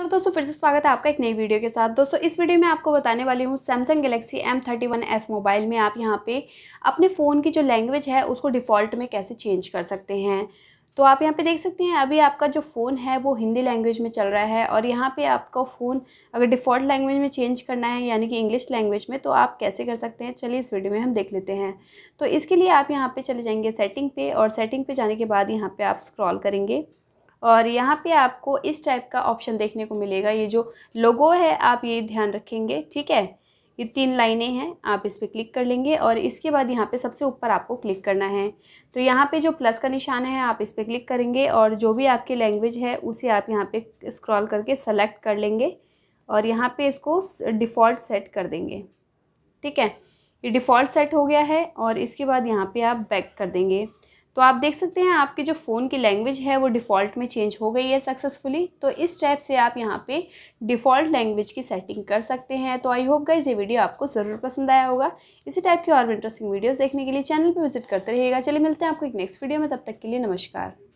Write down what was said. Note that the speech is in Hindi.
और दोस्तों फिर से स्वागत है आपका एक नई वीडियो के साथ दोस्तों इस वीडियो में आपको बताने वाली हूँ Samsung Galaxy M thirty one S mobile में आप यहाँ पे अपने फ़ोन की जो लैंग्वेज है उसको डिफ़ॉल्ट में कैसे चेंज कर सकते हैं तो आप यहाँ पे देख सकते हैं अभी आपका जो फ़ोन है वो हिंदी लैंग्वेज में चल रहा है और यहाँ पर आपका फ़ोन अगर डिफ़ॉल्ट लैंग्वेज में चेंज करना है यानी कि इंग्लिश लैंग्वेज में तो आप कैसे कर सकते हैं चलिए इस वीडियो में हम देख लेते हैं तो इसके लिए आप यहाँ पर चले जाएँगे सेटिंग पे और सेटिंग पर जाने के बाद यहाँ पर आप स्क्रॉल करेंगे और यहाँ पे आपको इस टाइप का ऑप्शन देखने को मिलेगा ये जो लोगो है आप ये ध्यान रखेंगे ठीक है ये तीन लाइनें हैं आप इस पर क्लिक कर लेंगे और इसके बाद यहाँ पे सबसे ऊपर आपको क्लिक करना है तो यहाँ पे जो प्लस का निशान है आप इस पर क्लिक करेंगे और जो भी आपकी लैंग्वेज है उसे आप यहाँ पे स्क्रॉल करके सेलेक्ट कर लेंगे और यहाँ पे इसको डिफ़ॉल्ट सेट कर देंगे ठीक है ये डिफ़ॉल्ट सेट हो गया है और इसके बाद यहाँ पर आप बैक कर देंगे तो आप देख सकते हैं आपके जो फ़ोन की लैंग्वेज है वो डिफ़ॉल्ट में चेंज हो गई है सक्सेसफुली तो इस टाइप से आप यहाँ पे डिफ़ॉल्ट लैंग्वेज की सेटिंग कर सकते हैं तो आई होप गाइज ये वीडियो आपको ज़रूर पसंद आया होगा इसी टाइप की और इंटरेस्टिंग वीडियोस देखने के लिए चैनल पर विजिट करते रहिएगा चलिए मिलते हैं आपको एक नेक्स्ट वीडियो में तब तक के लिए नमस्कार